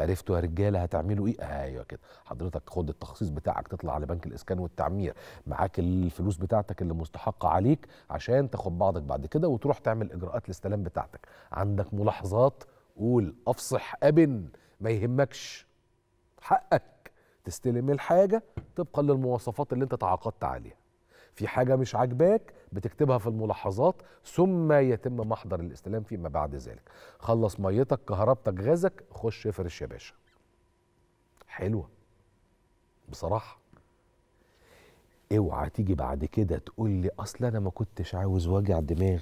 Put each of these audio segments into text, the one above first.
عرفتوا يا رجاله هتعملوا ايه ايوه كده حضرتك خد التخصيص بتاعك تطلع على بنك الاسكان والتعمير معاك الفلوس بتاعتك اللي مستحقه عليك عشان تاخد بعضك بعد كده وتروح تعمل اجراءات الاستلام بتاعتك عندك ملاحظات قول افصح ابن ما يهمكش حقك تستلم الحاجه طبقا للمواصفات اللي انت تعاقدت عليها في حاجه مش عاجباك بتكتبها في الملاحظات ثم يتم محضر الاستلام فيما بعد ذلك خلص ميتك كهربتك غازك خش افرش يا باشا حلوه بصراحه اوعى تيجي بعد كده تقول لي اصل انا ما كنتش عاوز وجع دماغ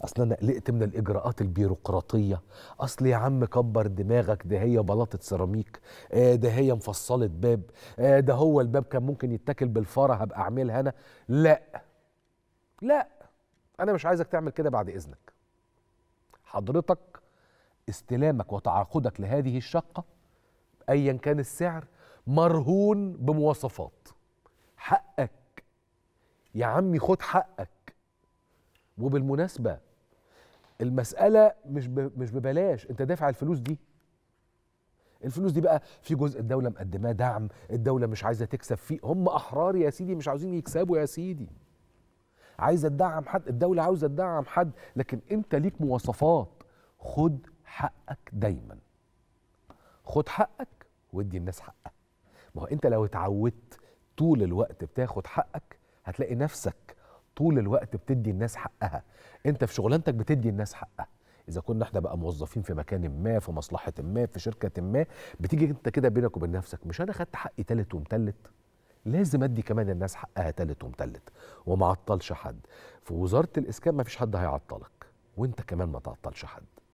اصل انا قلقت من الاجراءات البيروقراطيه اصل يا عم كبر دماغك ده هي بلاطه سيراميك آه ده هي مفصله باب آه ده هو الباب كان ممكن يتاكل بالفاره هبقى اعملها انا لا لا انا مش عايزك تعمل كده بعد اذنك حضرتك استلامك وتعاقدك لهذه الشقه ايا كان السعر مرهون بمواصفات حقك يا عمي خد حقك وبالمناسبه المساله مش مش ببلاش انت دافع الفلوس دي الفلوس دي بقى في جزء الدوله مقدماه دعم الدوله مش عايزه تكسب فيه هم احرار يا سيدي مش عاوزين يكسبوا يا سيدي عايزه تدعم حد الدوله عاوزه تدعم حد لكن انت ليك مواصفات خد حقك دايما خد حقك وادي الناس حقها ما هو انت لو اتعودت طول الوقت بتاخد حقك هتلاقي نفسك طول الوقت بتدي الناس حقها انت في شغلانتك بتدي الناس حقها اذا كنا احنا بقى موظفين في مكان ما في مصلحه ما في شركه ما بتيجي انت كده بينك وبين نفسك مش انا خدت حقي تالت ومتلت لازم ادي كمان الناس حقها تالت ومتلت وما عطلش حد في وزاره الاسكان ما فيش حد هيعطلك وانت كمان ما تعطلش حد